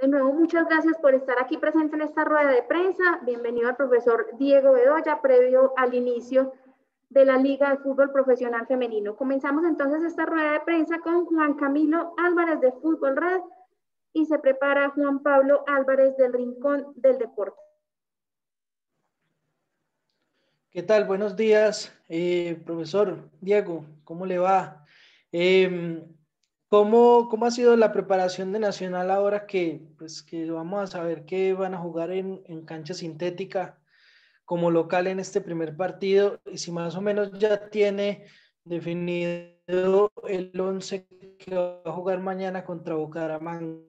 De nuevo, muchas gracias por estar aquí presente en esta rueda de prensa. Bienvenido al profesor Diego Bedoya, previo al inicio de la Liga de Fútbol Profesional Femenino. Comenzamos entonces esta rueda de prensa con Juan Camilo Álvarez de Fútbol Red y se prepara Juan Pablo Álvarez del Rincón del Deporte. ¿Qué tal? Buenos días, eh, profesor Diego, ¿cómo le va? Em, ¿Cómo, ha sido la preparación de Nacional ahora que, pues, que vamos a saber que van a jugar en, en, cancha sintética como local en este primer partido? Y si más o menos ya tiene definido el 11 que va a jugar mañana contra Bucaramanga.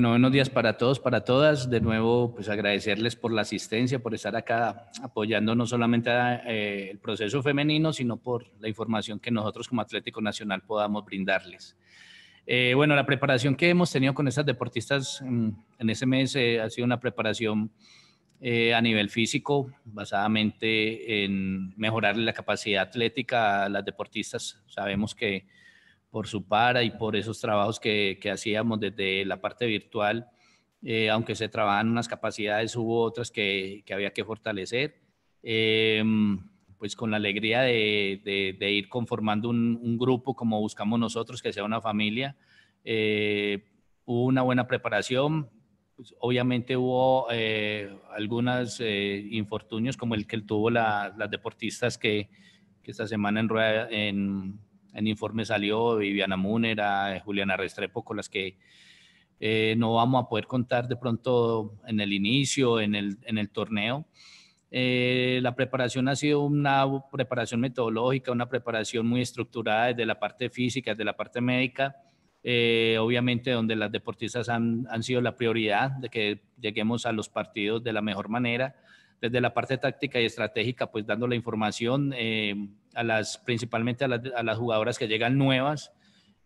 Bueno, buenos días para todos, para todas. De nuevo, pues agradecerles por la asistencia, por estar acá apoyando no solamente eh, el proceso femenino, sino por la información que nosotros como Atlético Nacional podamos brindarles. Eh, bueno, la preparación que hemos tenido con estas deportistas mm, en, ese mes eh, ha sido una preparación a nivel físico, basadamente en mejorar la capacidad atlética a las deportistas. Sabemos que por su para y por esos trabajos que, que hacíamos desde la parte virtual. Eh, aunque se trabajan unas capacidades, hubo otras que, que había que fortalecer. Eh, pues con la alegría de, de, ir conformando un, grupo como buscamos nosotros, que sea una familia. Eh, hubo una buena preparación. Pues obviamente hubo algunos infortunios como el que tuvo las deportistas que, que esta semana en, rueda, en en informe salió Viviana Múnera, Juliana Restrepo, con las que eh, no vamos a poder contar de pronto en el inicio, en el, en el torneo. Eh, la preparación ha sido una preparación metodológica, una preparación muy estructurada desde la parte física, desde la parte médica, eh, obviamente donde las deportistas han, han, sido la prioridad de que lleguemos a los partidos de la mejor manera. Desde la parte táctica y estratégica, pues dando la información, a las, principalmente a las, jugadoras que llegan nuevas,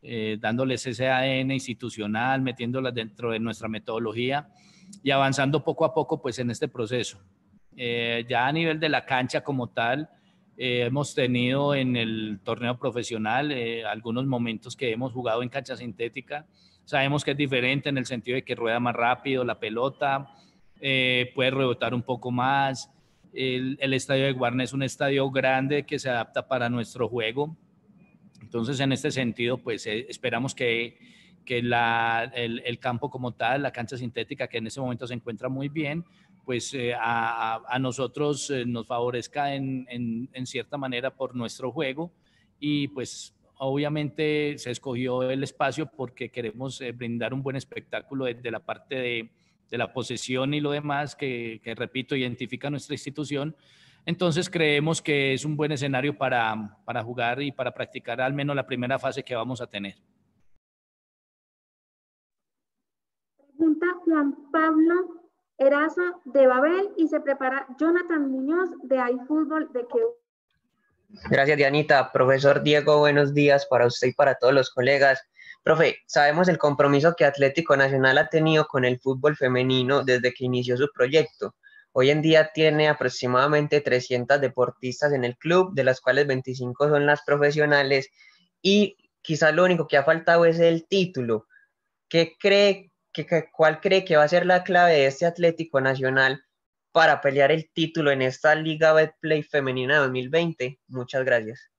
eh, dándoles ese ADN institucional, metiéndolas dentro de nuestra metodología y avanzando poco a poco pues en este proceso. Eh, ya a nivel de la cancha como tal, eh, hemos tenido en el torneo profesional algunos momentos que hemos jugado en cancha sintética. Sabemos que es diferente en el sentido de que rueda más rápido la pelota, puede rebotar un poco más, el, estadio de Guarne es un estadio grande que se adapta para nuestro juego. Entonces, en este sentido, pues eh, esperamos que, el, campo como tal, la cancha sintética, que en este momento se encuentra muy bien, pues eh, a, nosotros eh, nos favorezca en, en, cierta manera por nuestro juego. Y pues obviamente se escogió el espacio porque queremos brindar un buen espectáculo de la parte de de la posesión y lo demás que, repito, identifica nuestra institución. Entonces creemos que es un buen escenario para, para jugar y para practicar al menos la primera fase que vamos a tener. Pregunta Juan Pablo Erazo de Babel y se prepara Jonathan Muñoz de iFootball de que Gracias, Dianita. Profesor Diego, buenos días para usted y para todos los colegas. Profe, sabemos el compromiso que Atlético Nacional ha tenido con el fútbol femenino desde que inició su proyecto. Hoy en día tiene aproximadamente 300 deportistas en el club, de las cuales 25 son las profesionales y quizás lo único que ha faltado es el título. cree, que, ¿Cuál cree que va a ser la clave de este Atlético Nacional para pelear el título en esta Liga Betplay Femenina 2020? Muchas gracias.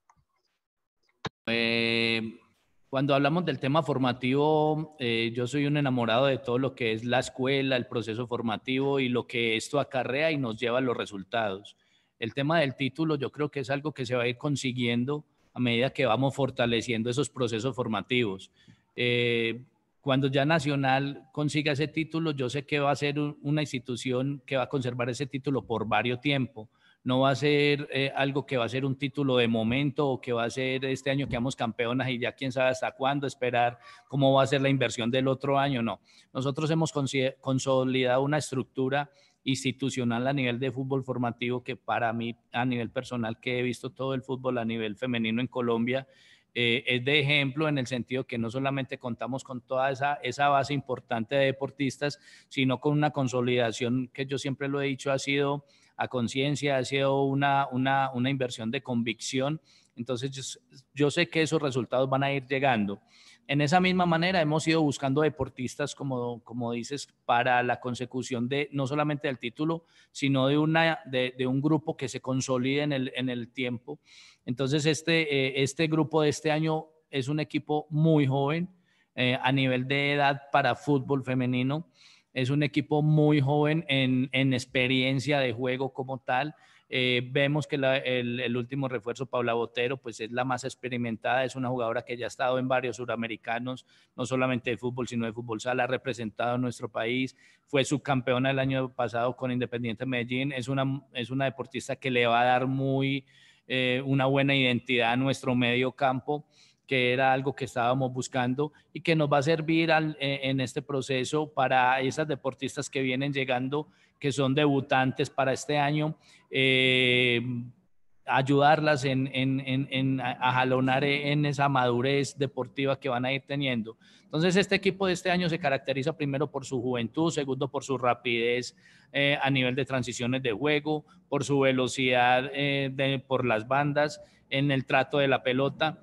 Eh cuando hablamos del tema formativo, eh, yo soy un enamorado de todo lo que es la escuela, el proceso formativo y lo que esto acarrea y nos lleva a los resultados. El tema del título yo creo que es algo que se va a ir consiguiendo a medida que vamos fortaleciendo esos procesos formativos. Eh, cuando ya Nacional consiga ese título, yo sé que va a ser una institución que va a conservar ese título por varios tiempo no va a ser eh, algo que va a ser un título de momento o que va a ser este año que vamos campeonas y ya quién sabe hasta cuándo esperar cómo va a ser la inversión del otro año, no. Nosotros hemos consolidado una estructura institucional a nivel de fútbol formativo que para mí, a nivel personal, que he visto todo el fútbol a nivel femenino en Colombia, eh, es de ejemplo en el sentido que no solamente contamos con toda esa, esa base importante de deportistas, sino con una consolidación que yo siempre lo he dicho ha sido a conciencia, ha sido una, inversión de convicción. Entonces yo, sé que esos resultados van a ir llegando. En esa misma manera hemos ido buscando deportistas, como, dices, para la consecución de no solamente del título, sino de, de, un grupo que se consolide en el, tiempo. Entonces, este, eh, este, grupo de este año es un equipo muy joven eh, a nivel de edad para fútbol femenino. Es un equipo muy joven en, experiencia de juego como tal. Eh, vemos que el, último refuerzo, Paula Botero, pues es la más experimentada, es una jugadora que ya ha estado en varios suramericanos, no solamente de fútbol, sino de fútbol sala, ha representado a nuestro país, fue subcampeona el año pasado con Independiente Medellín, es una, es una deportista que le va a dar muy eh, una buena identidad a nuestro medio campo que era algo que estábamos buscando y que nos va a servir eh, en este proceso para esas deportistas que vienen llegando, que son debutantes para este año, eh, ayudarlas en, a jalonar en esa madurez deportiva que van a ir teniendo. Entonces, este equipo de este año se caracteriza primero por su juventud, segundo por su rapidez eh, a nivel de transiciones de juego, por su velocidad por las bandas, en el trato de la pelota.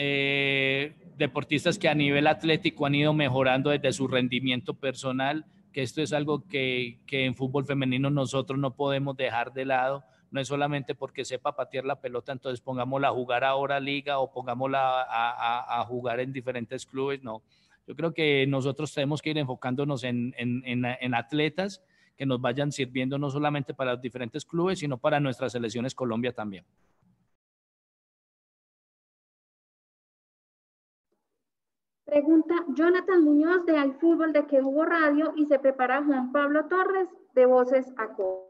Eh, deportistas que a nivel atlético han ido mejorando desde su rendimiento personal, que esto es algo que, en fútbol femenino nosotros no podemos dejar de lado no es solamente porque sepa patear la pelota, entonces pongámosla a jugar ahora liga o pongámosla a, jugar en diferentes clubes, no. Yo creo que nosotros tenemos que ir enfocándonos en, atletas que nos vayan sirviendo no solamente para los diferentes clubes, sino para nuestras selecciones Colombia también. Pregunta Jonathan Muñoz de Al Fútbol de que radio y se prepara Juan Pablo Torres de Voces ACO.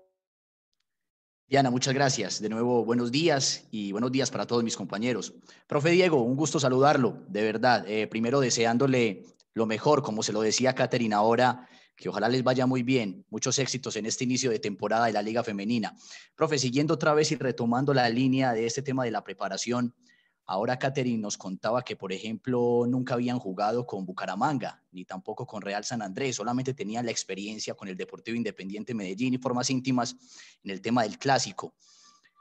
Diana, muchas gracias. De nuevo, buenos días y buenos días para todos mis compañeros. Profe Diego, un gusto saludarlo, de verdad. Eh, primero deseándole lo mejor, como se lo decía Caterina ahora, que ojalá les vaya muy bien. Muchos éxitos en este inicio de temporada de la Liga Femenina. Profe, siguiendo otra vez y retomando la línea de este tema de la preparación, Ahora Caterin nos contaba que, por ejemplo, nunca habían jugado con Bucaramanga, ni tampoco con Real San Andrés, solamente tenían la experiencia con el Deportivo Independiente Medellín y formas íntimas en el tema del clásico.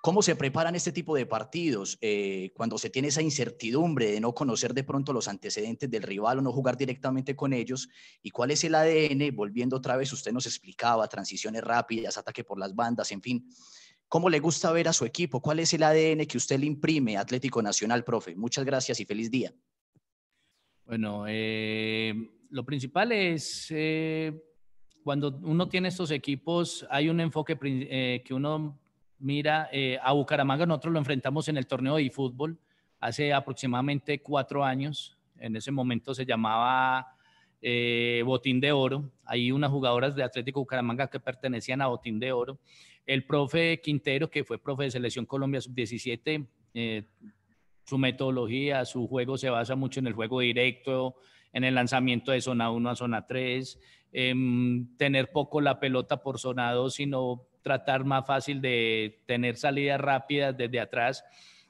¿Cómo se preparan este tipo de partidos eh, cuando se tiene esa incertidumbre de no conocer de pronto los antecedentes del rival o no jugar directamente con ellos? ¿Y cuál es el ADN? Volviendo otra vez, usted nos explicaba transiciones rápidas, ataque por las bandas, en fin. ¿Cómo le gusta ver a su equipo? ¿Cuál es el ADN que usted le imprime Atlético Nacional, profe? Muchas gracias y feliz día. Bueno, eh, lo principal es eh, cuando uno tiene estos equipos, hay un enfoque eh, que uno mira. a Bucaramanga nosotros lo enfrentamos en el torneo de fútbol hace aproximadamente cuatro años. En ese momento se llamaba Botín de Oro. Hay unas jugadoras de Atlético Bucaramanga que pertenecían a Botín de Oro. El profe Quintero, que fue profe de Selección Colombia Sub-17, eh, su metodología, su juego se basa mucho en el juego directo, en el lanzamiento de zona 1 a zona 3, en tener poco la pelota por zona 2, sino tratar más fácil de tener salidas rápidas desde atrás.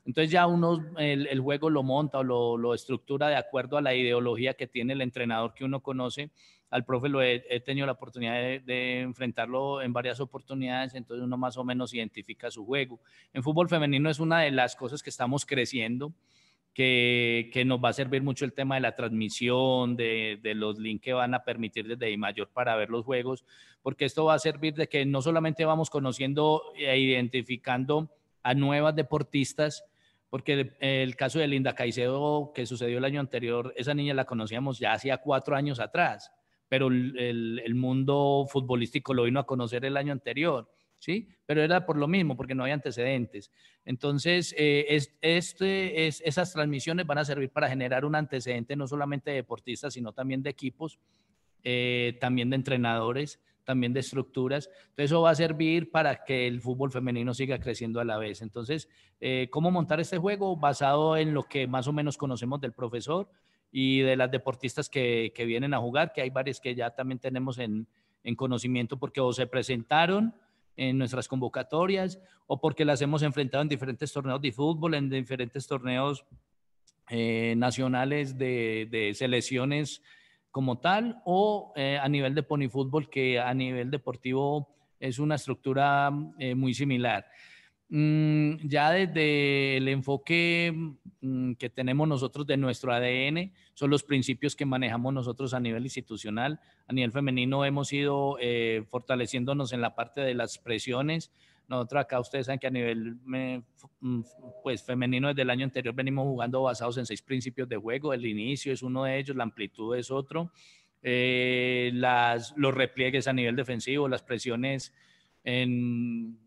Entonces ya uno el, juego lo monta o lo, estructura de acuerdo a la ideología que tiene el entrenador que uno conoce al profe lo he, tenido la oportunidad de, enfrentarlo en varias oportunidades, entonces uno más o menos identifica su juego. En fútbol femenino es una de las cosas que estamos creciendo, que, que nos va a servir mucho el tema de la transmisión, de, los links que van a permitir desde mayor para ver los juegos, porque esto va a servir de que no solamente vamos conociendo e identificando a nuevas deportistas, porque el, caso de Linda Caicedo que sucedió el año anterior, esa niña la conocíamos ya hacía cuatro años atrás pero el, mundo futbolístico lo vino a conocer el año anterior, ¿sí? Pero era por lo mismo, porque no hay antecedentes. Entonces, eh, este, es, esas transmisiones van a servir para generar un antecedente no solamente de deportistas, sino también de equipos, eh, también de entrenadores, también de estructuras. Entonces, eso va a servir para que el fútbol femenino siga creciendo a la vez. Entonces, eh, ¿cómo montar este juego? Basado en lo que más o menos conocemos del profesor, y de las deportistas que, que vienen a jugar, que hay varias que ya también tenemos en, en conocimiento porque o se presentaron en nuestras convocatorias o porque las hemos enfrentado en diferentes torneos de fútbol, en diferentes torneos eh, nacionales de, de, selecciones como tal o eh, a nivel de ponifútbol que a nivel deportivo es una estructura eh, muy similar. Mm, ya desde el enfoque mm, que tenemos nosotros de nuestro ADN, son los principios que manejamos nosotros a nivel institucional. A nivel femenino hemos ido eh, fortaleciéndonos en la parte de las presiones. Nosotros acá ustedes saben que a nivel mm, pues, femenino desde el año anterior venimos jugando basados en seis principios de juego. El inicio es uno de ellos, la amplitud es otro. Eh, las, los repliegues a nivel defensivo, las presiones en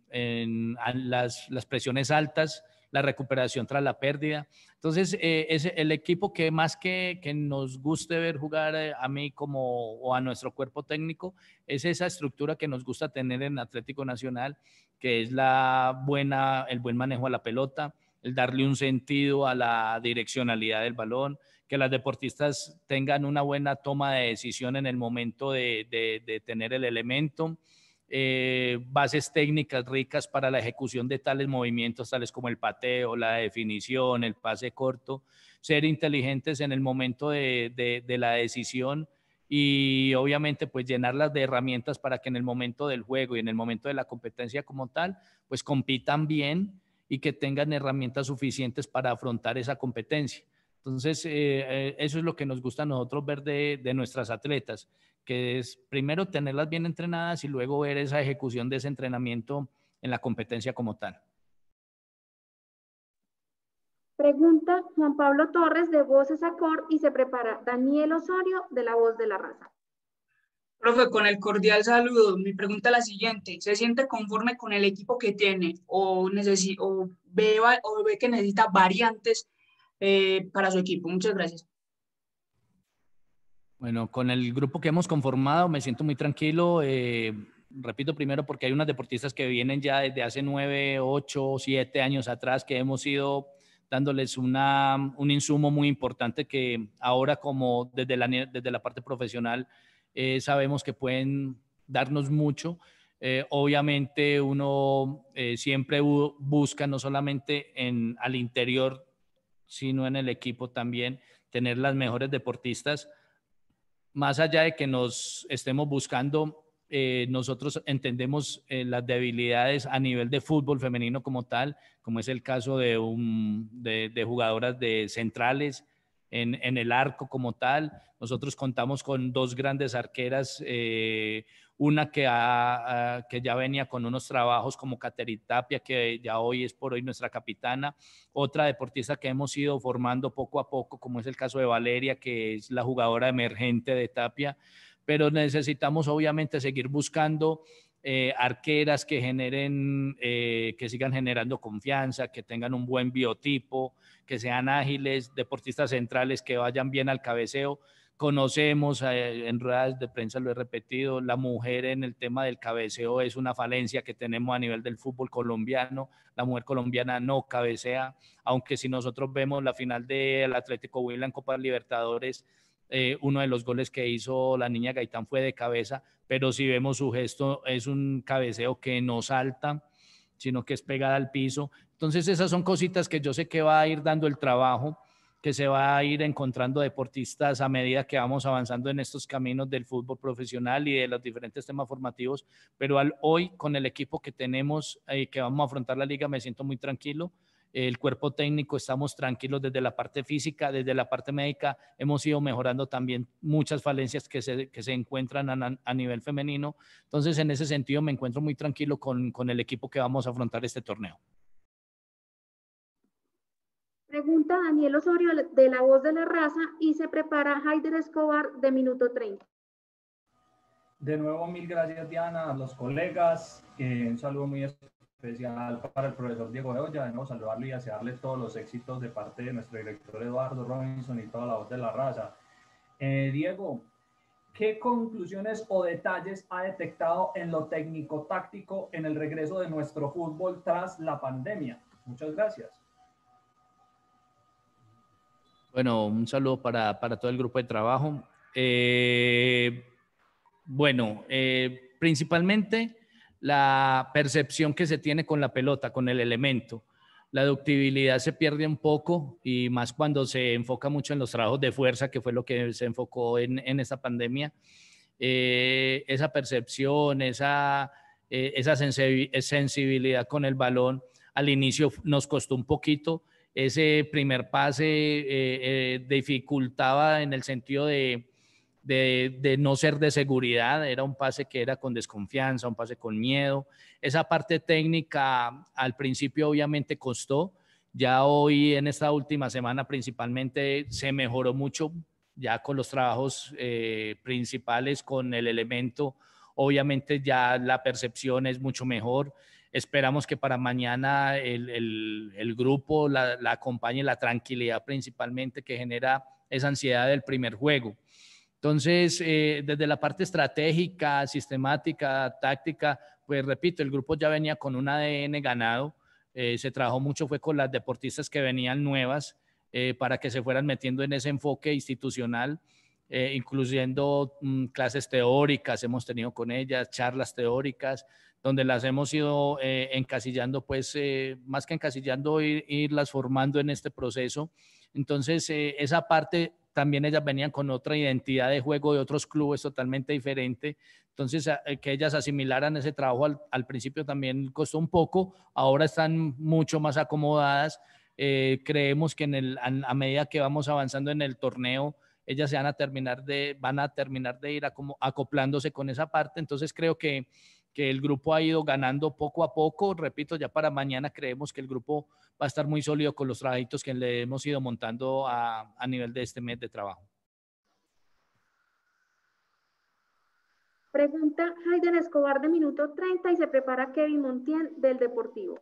las, presiones altas, la recuperación tras la pérdida. Entonces, eh, es el equipo que más que, que, nos guste ver jugar eh, a mí como o a nuestro cuerpo técnico, es esa estructura que nos gusta tener en Atlético Nacional, que es la buena, el buen manejo a la pelota, el darle un sentido a la direccionalidad del balón, que las deportistas tengan una buena toma de decisión en el momento de, de tener el elemento, eh, bases técnicas ricas para la ejecución de tales movimientos, tales como el pateo, la definición, el pase corto, ser inteligentes en el momento de, la decisión y obviamente pues llenarlas de herramientas para que en el momento del juego y en el momento de la competencia como tal, pues compitan bien y que tengan herramientas suficientes para afrontar esa competencia. Entonces, eh, eh, eso es lo que nos gusta a nosotros ver de, de nuestras atletas, que es primero tenerlas bien entrenadas y luego ver esa ejecución de ese entrenamiento en la competencia como tal. Pregunta Juan Pablo Torres de Voces Acor y se prepara Daniel Osorio de La Voz de la Raza. Profe, con el cordial saludo, mi pregunta es la siguiente. ¿Se siente conforme con el equipo que tiene o, o, ve, o ve que necesita variantes eh, para su equipo? Muchas gracias. Bueno, con el grupo que hemos conformado me siento muy tranquilo. Eh, repito primero porque hay unas deportistas que vienen ya desde hace nueve, ocho, siete años atrás que hemos ido dándoles una, un insumo muy importante que ahora como desde la, desde la parte profesional eh, sabemos que pueden darnos mucho. Eh, obviamente uno siempre busca no solamente en, al interior, sino en el equipo también, tener las mejores deportistas más allá de que nos estemos buscando, eh, nosotros entendemos eh, las debilidades a nivel de fútbol femenino como tal, como es el caso de, un, de, jugadoras de centrales en, en, el arco como tal. Nosotros contamos con dos grandes arqueras, eh, una que, ah, ah, que ya venía con unos trabajos como Tapia, que ya hoy es por hoy nuestra capitana, otra deportista que hemos ido formando poco a poco, como es el caso de Valeria, que es la jugadora emergente de Tapia, pero necesitamos obviamente seguir buscando eh, arqueras que generen, eh, que sigan generando confianza, que tengan un buen biotipo, que sean ágiles, deportistas centrales que vayan bien al cabeceo conocemos, eh, en ruedas de prensa lo he repetido, la mujer en el tema del cabeceo es una falencia que tenemos a nivel del fútbol colombiano, la mujer colombiana no cabecea, aunque si nosotros vemos la final del Atlético Huila en Copa Libertadores, eh, uno de los goles que hizo la niña Gaitán fue de cabeza, pero si vemos su gesto es un cabeceo que no salta, sino que es pegada al piso. Entonces esas son cositas que yo sé que va a ir dando el trabajo que se va a ir encontrando deportistas a medida que vamos avanzando en estos caminos del fútbol profesional y de los diferentes temas formativos, pero al, hoy con el equipo que tenemos y eh, que vamos a afrontar la liga me siento muy tranquilo. El cuerpo técnico estamos tranquilos desde la parte física, desde la parte médica. Hemos ido mejorando también muchas falencias que se, encuentran a, nivel femenino. Entonces, en ese sentido, me encuentro muy tranquilo con el equipo que vamos a afrontar este torneo. Pregunta Daniel Osorio de La Voz de la Raza y se prepara Jaider Escobar de Minuto 30. De nuevo, mil gracias Diana, a los colegas, eh, un saludo muy especial para el profesor Diego ya de nuevo saludarlo y desearle todos los éxitos de parte de nuestro director Eduardo Robinson y toda La Voz de la Raza. Eh, Diego, ¿qué conclusiones o detalles ha detectado en lo técnico-táctico en el regreso de nuestro fútbol tras la pandemia? Muchas gracias. Bueno, un saludo para, todo el grupo de trabajo. Eh, bueno, eh, principalmente la percepción que se tiene con la pelota, con el elemento. La ductibilidad se pierde un poco y más cuando se enfoca mucho en los trabajos de fuerza, que fue lo que se enfocó en, en esta pandemia. Eh, esa percepción, esa sensibilidad con el balón, al inicio nos costó un poquito, ese primer pase eh, eh, dificultaba en el sentido de, no ser de seguridad, era un pase que era con desconfianza, un pase con miedo. Esa parte técnica al principio obviamente costó, ya hoy en esta última semana principalmente se mejoró mucho, ya con los trabajos eh, principales, con el elemento, obviamente ya la percepción es mucho mejor. Esperamos que para mañana el, el, grupo la, acompañe la tranquilidad principalmente que genera esa ansiedad del primer juego. Entonces, eh, desde la parte estratégica, sistemática, táctica, pues repito, el grupo ya venía con un ADN ganado. Eh, se trabajó mucho fue con las deportistas que venían nuevas eh, para que se fueran metiendo en ese enfoque institucional. incluyendo mm, clases teóricas, hemos tenido con ellas charlas teóricas, donde las hemos ido eh, encasillando, pues eh, más que encasillando, irlas formando en este proceso. Entonces, eh, esa parte también ellas venían con otra identidad de juego de otros clubes totalmente diferente. Entonces, que ellas asimilaran ese trabajo al, principio también costó un poco, ahora están mucho más acomodadas. creemos que en el, a, a medida que vamos avanzando en el torneo, ellas se van a terminar de, van a terminar de ir a como, acoplándose con esa parte. Entonces, creo que que el grupo ha ido ganando poco a poco. Repito, ya para mañana creemos que el grupo va a estar muy sólido con los trabajitos que le hemos ido montando a, nivel de este mes de trabajo. Pregunta Hayden Escobar de minuto 30 y se prepara Kevin Montiel del Deportivo.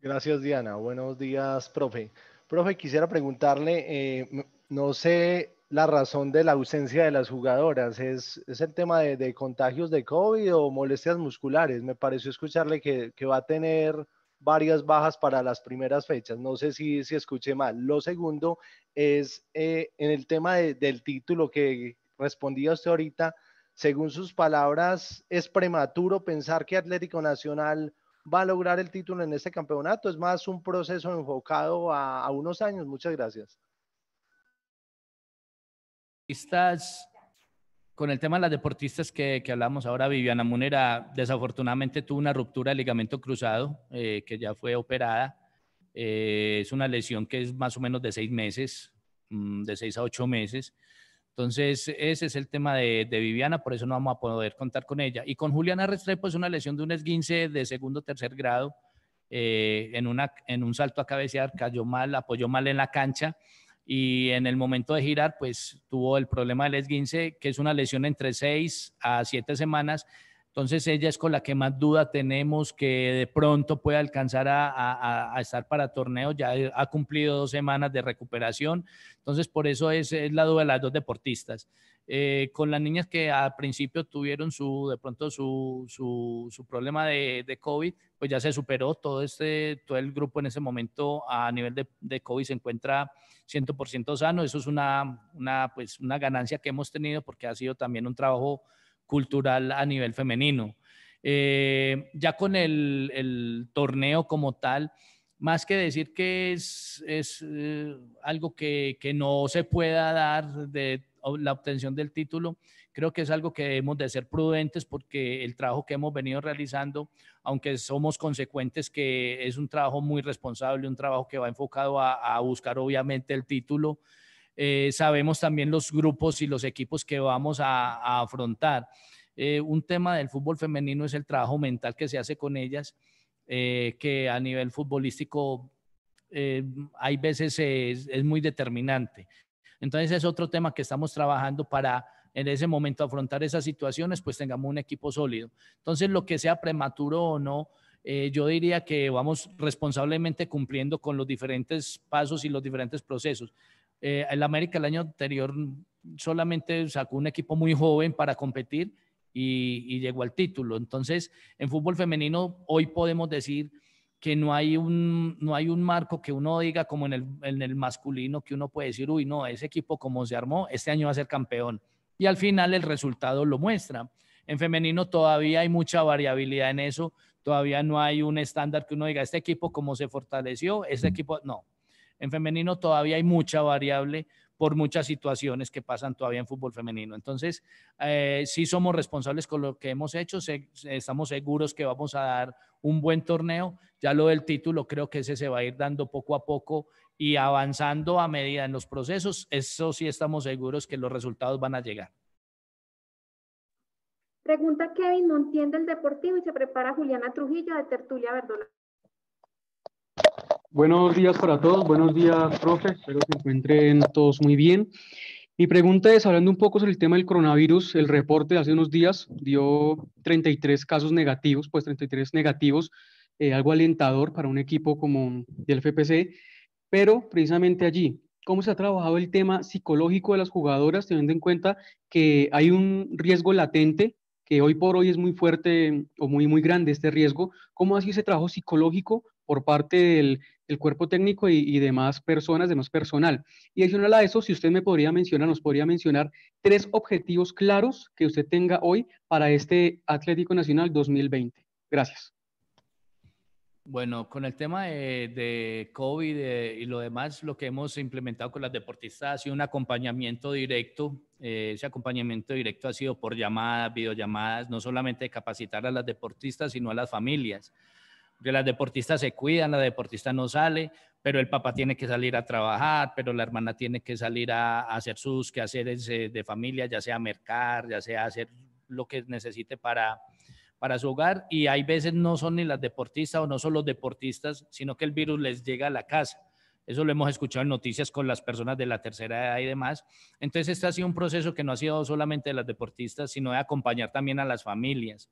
Gracias, Diana. Buenos días, profe. Profe, quisiera preguntarle, eh, no sé la razón de la ausencia de las jugadoras? ¿Es, el tema de, contagios de COVID o molestias musculares? Me pareció escucharle que, va a tener varias bajas para las primeras fechas. No sé si, si escuché mal. Lo segundo es eh, en el tema del título que respondía usted ahorita. Según sus palabras, ¿es prematuro pensar que Atlético Nacional va a lograr el título en este campeonato? ¿Es más un proceso enfocado a unos años? Muchas gracias deportistas, con el tema de las deportistas que, hablamos ahora, Viviana Munera desafortunadamente tuvo una ruptura de ligamento cruzado, eh, que ya fue operada. Eh, es una lesión que es más o menos de seis meses, mm, de seis a ocho meses. Entonces, ese es el tema de, Viviana, por eso no vamos a poder contar con ella. Y con Juliana Restrepo es una lesión de un esguince de segundo o tercer grado. Eh, en, en un salto a cabecear, cayó mal, apoyó mal en la cancha y en el momento de girar, pues tuvo el problema del esguince, que es una lesión entre 6 a 7 semanas entonces ella es con la que más duda tenemos que de pronto pueda alcanzar a, estar para torneo Ya ha cumplido dos semanas de recuperación. Entonces por eso es, la duda de las dos deportistas. Eh, con las niñas que al principio tuvieron su, de pronto su, problema de, COVID, pues ya se superó. Todo, este, todo el grupo en ese momento a nivel de, COVID se encuentra 100% sano. Eso es una, una, pues, una ganancia que hemos tenido porque ha sido también un trabajo cultural a nivel femenino. Eh, ya con el, torneo como tal, más que decir que es, eh, algo que, no se pueda dar de la obtención del título, creo que es algo que debemos de ser prudentes porque el trabajo que hemos venido realizando, aunque somos consecuentes que es un trabajo muy responsable, un trabajo que va enfocado a buscar obviamente el título, eh, sabemos también los grupos y los equipos que vamos a, afrontar. Eh, un tema del fútbol femenino es el trabajo mental que se hace con ellas, eh, que a nivel futbolístico hay veces es, muy determinante. Entonces es otro tema que estamos trabajando para en ese momento afrontar esas situaciones, pues tengamos un equipo sólido. Entonces lo que sea prematuro o no, yo diría que vamos responsablemente cumpliendo con los diferentes pasos y los diferentes procesos. Eh, el América el año anterior solamente sacó un equipo muy joven para competir y, llegó al título. Entonces, en fútbol femenino hoy podemos decir que no hay un, no hay un marco que uno diga como en el, en el masculino, que uno puede decir, uy, no, ese equipo como se armó, este año va a ser campeón. Y al final el resultado lo muestra. En femenino todavía hay mucha variabilidad en eso, todavía no hay un estándar que uno diga, este equipo como se fortaleció, este equipo, no, en femenino todavía hay mucha variable por muchas situaciones que pasan todavía en fútbol femenino. Entonces, eh, sí somos responsables con lo que hemos hecho, estamos seguros que vamos a dar un buen torneo, ya lo del título creo que ese se va a ir dando poco a poco y avanzando a medida en los procesos, eso sí estamos seguros que los resultados van a llegar. Pregunta Kevin entiende el Deportivo y se prepara Juliana Trujillo de Tertulia Verdola. Buenos días para todos, buenos días, profe. Espero que se encuentren todos muy bien. Mi pregunta es, hablando un poco sobre el tema del coronavirus, el reporte de hace unos días dio 33 casos negativos, pues 33 negativos, eh, algo alentador para un equipo como el FPC, pero precisamente allí, ¿cómo se ha trabajado el tema psicológico de las jugadoras, teniendo en cuenta que hay un riesgo latente que hoy por hoy es muy fuerte o muy, muy grande este riesgo. ¿Cómo ha sido ese trabajo psicológico por parte del el cuerpo técnico y, demás personas, demás personal. Y adicional a eso, si usted me podría mencionar, nos podría mencionar tres objetivos claros que usted tenga hoy para este Atlético Nacional 2020. Gracias. Bueno, con el tema de, COVID eh, y lo demás, lo que hemos implementado con las deportistas ha sido un acompañamiento directo. Eh, ese acompañamiento directo ha sido por llamadas, videollamadas, no solamente capacitar a las deportistas, sino a las familias. Porque las deportistas se cuidan, la deportista no sale, pero el papá tiene que salir a trabajar, pero la hermana tiene que salir a, hacer sus quehaceres eh, de familia, ya sea mercar, ya sea hacer lo que necesite para, para su hogar. Y hay veces no son ni las deportistas o no son los deportistas, sino que el virus les llega a la casa. Eso lo hemos escuchado en noticias con las personas de la tercera edad y demás. Entonces, este ha sido un proceso que no ha sido solamente de las deportistas, sino de acompañar también a las familias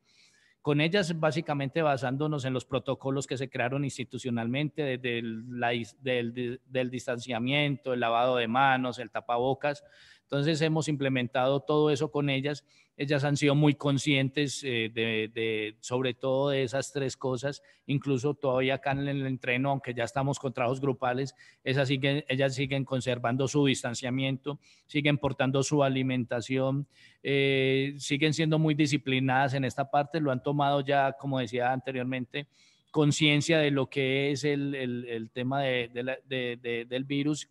con ellas básicamente basándonos en los protocolos que se crearon institucionalmente, desde el, del distanciamiento, el lavado de manos, el tapabocas, entonces hemos implementado todo eso con ellas. Ellas han sido muy conscientes eh, de, sobre todo de esas tres cosas. Incluso todavía acá en el entreno, aunque ya estamos con trabajos grupales, ellas siguen conservando su distanciamiento, siguen portando su alimentación, eh, siguen siendo muy disciplinadas en esta parte. Lo han tomado ya, como decía anteriormente, conciencia de lo que es el, tema del virus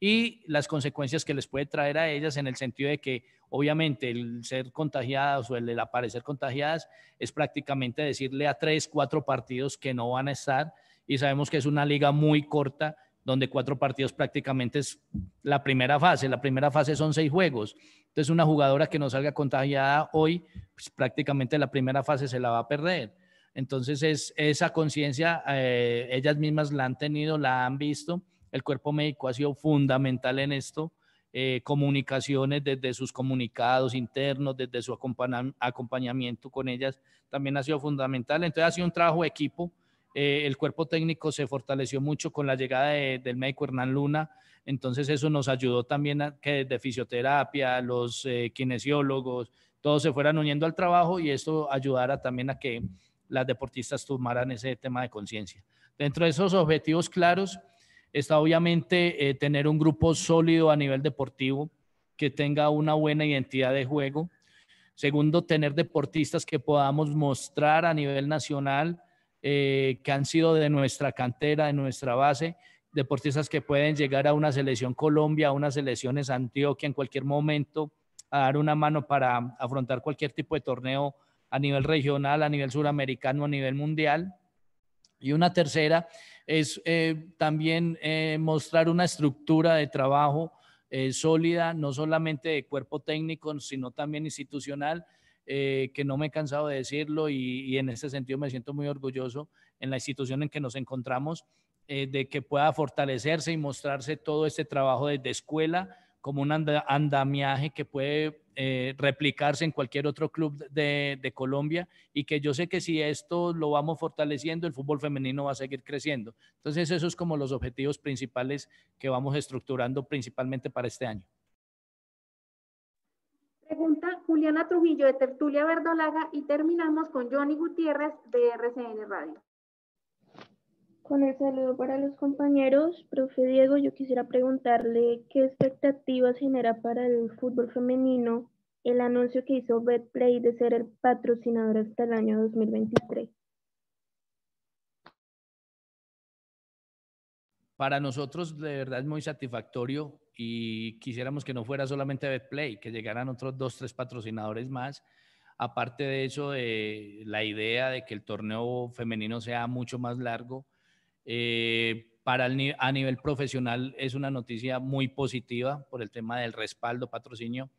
y las consecuencias que les puede traer a ellas en el sentido de que obviamente el ser contagiadas o el aparecer contagiadas es prácticamente decirle a tres, cuatro partidos que no van a estar y sabemos que es una liga muy corta donde cuatro partidos prácticamente es la primera fase, la primera fase son seis juegos. Entonces una jugadora que no salga contagiada hoy, pues, prácticamente la primera fase se la va a perder. Entonces es esa conciencia, eh, ellas mismas la han tenido, la han visto el cuerpo médico ha sido fundamental en esto. Eh, comunicaciones desde sus comunicados internos, desde su acompañamiento con ellas, también ha sido fundamental. Entonces ha sido un trabajo de equipo. Eh, el cuerpo técnico se fortaleció mucho con la llegada del médico Hernán Luna. Entonces eso nos ayudó también a que de fisioterapia, los eh, kinesiólogos, todos se fueran uniendo al trabajo y esto ayudara también a que las deportistas tomaran ese tema de conciencia. Dentro de esos objetivos claros, está obviamente eh, tener un grupo sólido a nivel deportivo que tenga una buena identidad de juego. Segundo, tener deportistas que podamos mostrar a nivel nacional eh, que han sido de nuestra cantera, de nuestra base, deportistas que pueden llegar a una selección Colombia, a unas selecciones Antioquia en cualquier momento, a dar una mano para afrontar cualquier tipo de torneo a nivel regional, a nivel suramericano, a nivel mundial. Y una tercera es eh, también eh, mostrar una estructura de trabajo eh, sólida, no solamente de cuerpo técnico, sino también institucional, que no me he cansado de decirlo y, en ese sentido me siento muy orgulloso en la institución en que nos encontramos, de que pueda fortalecerse y mostrarse todo este trabajo desde escuela como un andamiaje que puede eh, replicarse en cualquier otro club de, Colombia y que yo sé que si esto lo vamos fortaleciendo, el fútbol femenino va a seguir creciendo. Entonces, esos es como los objetivos principales que vamos estructurando principalmente para este año. Pregunta Juliana Trujillo de Tertulia Verdolaga y terminamos con Johnny Gutiérrez de RCN Radio. Con el saludo para los compañeros, profe Diego, yo quisiera preguntarle qué expectativas genera para el fútbol femenino el anuncio que hizo Betplay de ser el patrocinador hasta el año 2023. Para nosotros de verdad es muy satisfactorio y quisiéramos que no fuera solamente Betplay, que llegaran otros dos, tres patrocinadores más. Aparte de eso, eh, la idea de que el torneo femenino sea mucho más largo, eh, para a nivel profesional es una noticia muy positiva por el tema del respaldo, patrocinio,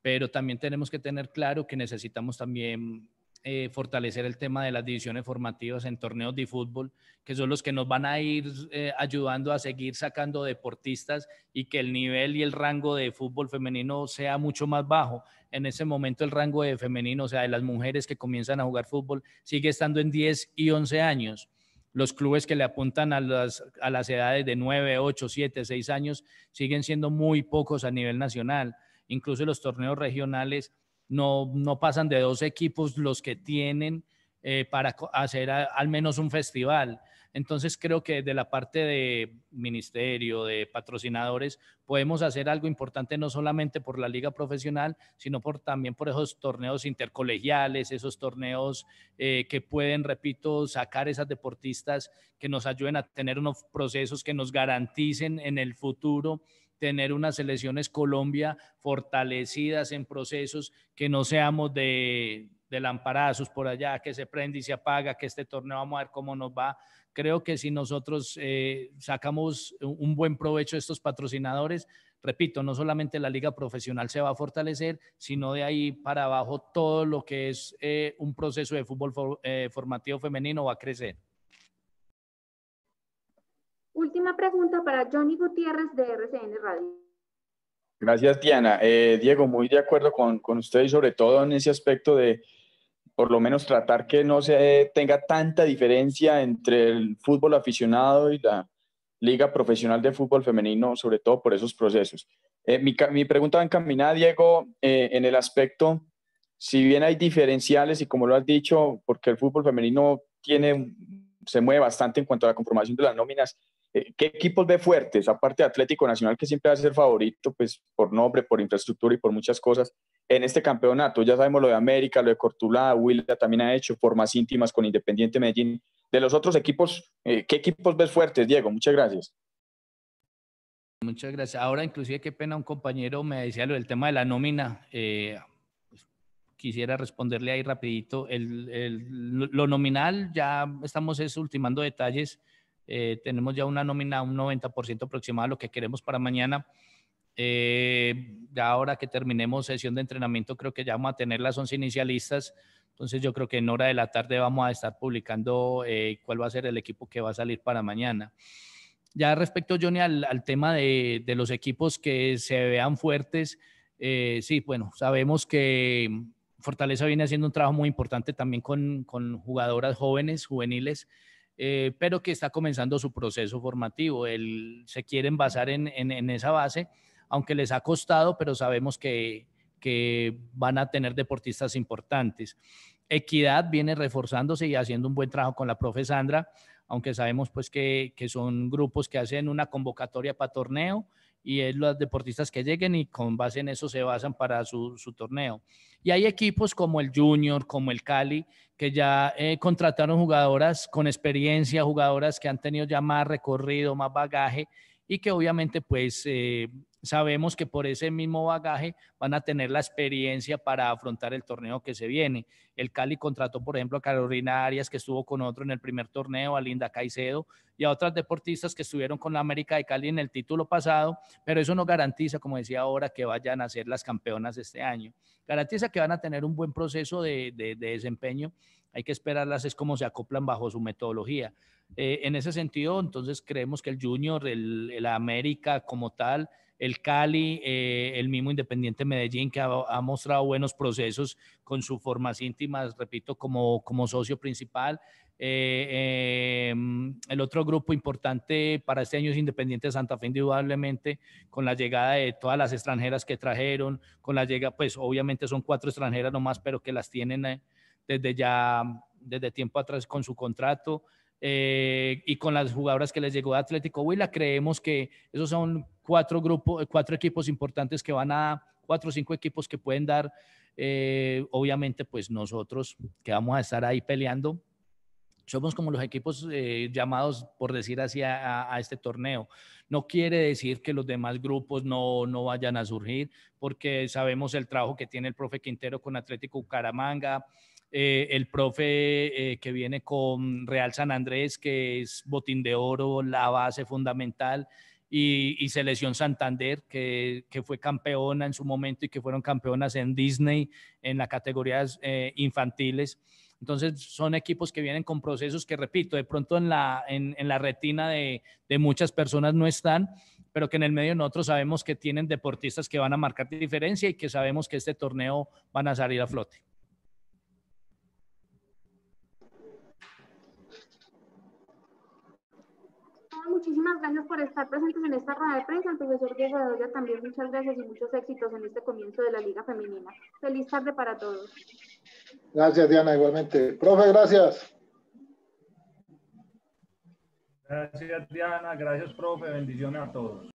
pero también tenemos que tener claro que necesitamos también eh, fortalecer el tema de las divisiones formativas en torneos de fútbol, que son los que nos van a ir eh, ayudando a seguir sacando deportistas y que el nivel y el rango de fútbol femenino sea mucho más bajo. En ese momento el rango de femenino, o sea, de las mujeres que comienzan a jugar fútbol, sigue estando en 10 y 11 años los clubes que le apuntan a las, a las edades de 9, 8, 7, 6 años siguen siendo muy pocos a nivel nacional. Incluso los torneos regionales no, pasan de dos equipos los que tienen eh, para hacer al menos un festival. Entonces creo que de la parte de ministerio, de patrocinadores, podemos hacer algo importante no solamente por la liga profesional, sino también por esos torneos intercolegiales, esos torneos eh, que pueden, repito, sacar esas deportistas que nos ayuden a tener unos procesos que nos garanticen en el futuro tener unas selecciones Colombia fortalecidas en procesos que no seamos de, de lamparazos por allá, que se prende y se apaga, que este torneo vamos a ver cómo nos va, Creo que si nosotros eh, sacamos un buen provecho de estos patrocinadores, repito, no solamente la liga profesional se va a fortalecer, sino de ahí para abajo todo lo que es eh, un proceso de fútbol eh, formativo femenino va a crecer. Última pregunta para Johnny Gutiérrez de RCN Radio. Gracias, Diana. Diego, muy de acuerdo con, con usted y sobre todo en ese aspecto de por lo menos tratar que no se tenga tanta diferencia entre el fútbol aficionado y la liga profesional de fútbol femenino, sobre todo por esos procesos. Eh, mi, mi, pregunta va encaminada, Diego, eh, en el aspecto, si bien hay diferenciales y como lo has dicho, porque el fútbol femenino tiene, se mueve bastante en cuanto a la conformación de las nóminas, eh, ¿qué equipos ve fuertes? Aparte de Atlético Nacional, que siempre va a ser favorito, pues por nombre, por infraestructura y por muchas cosas en este campeonato. Ya sabemos lo de América, lo de Cortulá, Huila también ha hecho formas íntimas con Independiente Medellín. De los otros equipos, eh, ¿qué equipos ves fuertes, Diego? Muchas gracias. Muchas gracias. Ahora, inclusive, qué pena, un compañero me decía lo del tema de la nómina. Eh, pues, quisiera responderle ahí rapidito. El, el, lo nominal, ya estamos es, ultimando detalles. Eh, tenemos ya una nómina un 90% aproximado lo que queremos para mañana. Eh, ya ahora que terminemos sesión de entrenamiento, creo que ya vamos a tener las 11 inicialistas. Entonces yo creo que en hora de la tarde vamos a estar publicando eh, cuál va a ser el equipo que va a salir para mañana. Ya respecto, Johnny, al, tema de, los equipos que se vean fuertes, eh, sí, bueno, sabemos que Fortaleza viene haciendo un trabajo muy importante también con, jugadoras jóvenes, juveniles, pero que está comenzando su proceso formativo. se quieren basar en esa base aunque les ha costado, pero sabemos que, que van a tener deportistas importantes. Equidad viene reforzándose y haciendo un buen trabajo con la profe Sandra, aunque sabemos pues que, que son grupos que hacen una convocatoria para torneo y es los deportistas que lleguen y con base en eso se basan para su, su torneo. Y hay equipos como el Junior, como el Cali, que ya eh, contrataron jugadoras con experiencia, jugadoras que han tenido ya más recorrido, más bagaje y que obviamente pues eh, sabemos que por ese mismo bagaje van a tener la experiencia para afrontar el torneo que se viene. El Cali contrató, por ejemplo, a Carolina Arias, que estuvo con otro en el primer torneo, a Linda Caicedo y a otras deportistas que estuvieron con la América de Cali en el título pasado, pero eso no garantiza, como decía ahora, que vayan a ser las campeonas este año. Garantiza que van a tener un buen proceso de, de, desempeño. Hay que esperarlas, es como se acoplan bajo su metodología. Eh, en ese sentido, entonces creemos que el Junior, el, el América como tal, el Cali, eh, el mismo Independiente Medellín, que ha, mostrado buenos procesos con sus formas íntimas, repito, como, como socio principal. Eh, em, el otro grupo importante para este año es Independiente Santa Fe, indudablemente, con la llegada de todas las extranjeras que trajeron, con la llegada, pues obviamente son cuatro extranjeras nomás, pero que las tienen eh, desde ya, desde tiempo atrás con su contrato. Eh, y con las jugadoras que les llegó de Atlético Huila, creemos que esos son cuatro grupos, cuatro equipos importantes que van a, cuatro o cinco equipos que pueden dar. Eh, obviamente, pues nosotros que vamos a estar ahí peleando, somos como los equipos eh, llamados, por decir así, a, este torneo. No quiere decir que los demás grupos no, no vayan a surgir, porque sabemos el trabajo que tiene el profe Quintero con Atlético Bucaramanga, eh, el profe eh, que viene con Real San Andrés, que es botín de oro, la base fundamental, y, Selección Santander, que, fue campeona en su momento y que fueron campeonas en Disney en las categorías eh, infantiles. Entonces son equipos que vienen con procesos que, repito, de pronto en la, en, la retina de, de muchas personas no están, pero que en el medio nosotros sabemos que tienen deportistas que van a marcar diferencia y que sabemos que este torneo van a salir a flote. muchísimas gracias por estar presentes en esta rueda de prensa. El profesor Diego Doria también muchas gracias y muchos éxitos en este comienzo de la Liga Femenina. Feliz tarde para todos. Gracias, Diana, igualmente. Profe, gracias. Gracias, Diana. Gracias, profe. Bendiciones a todos.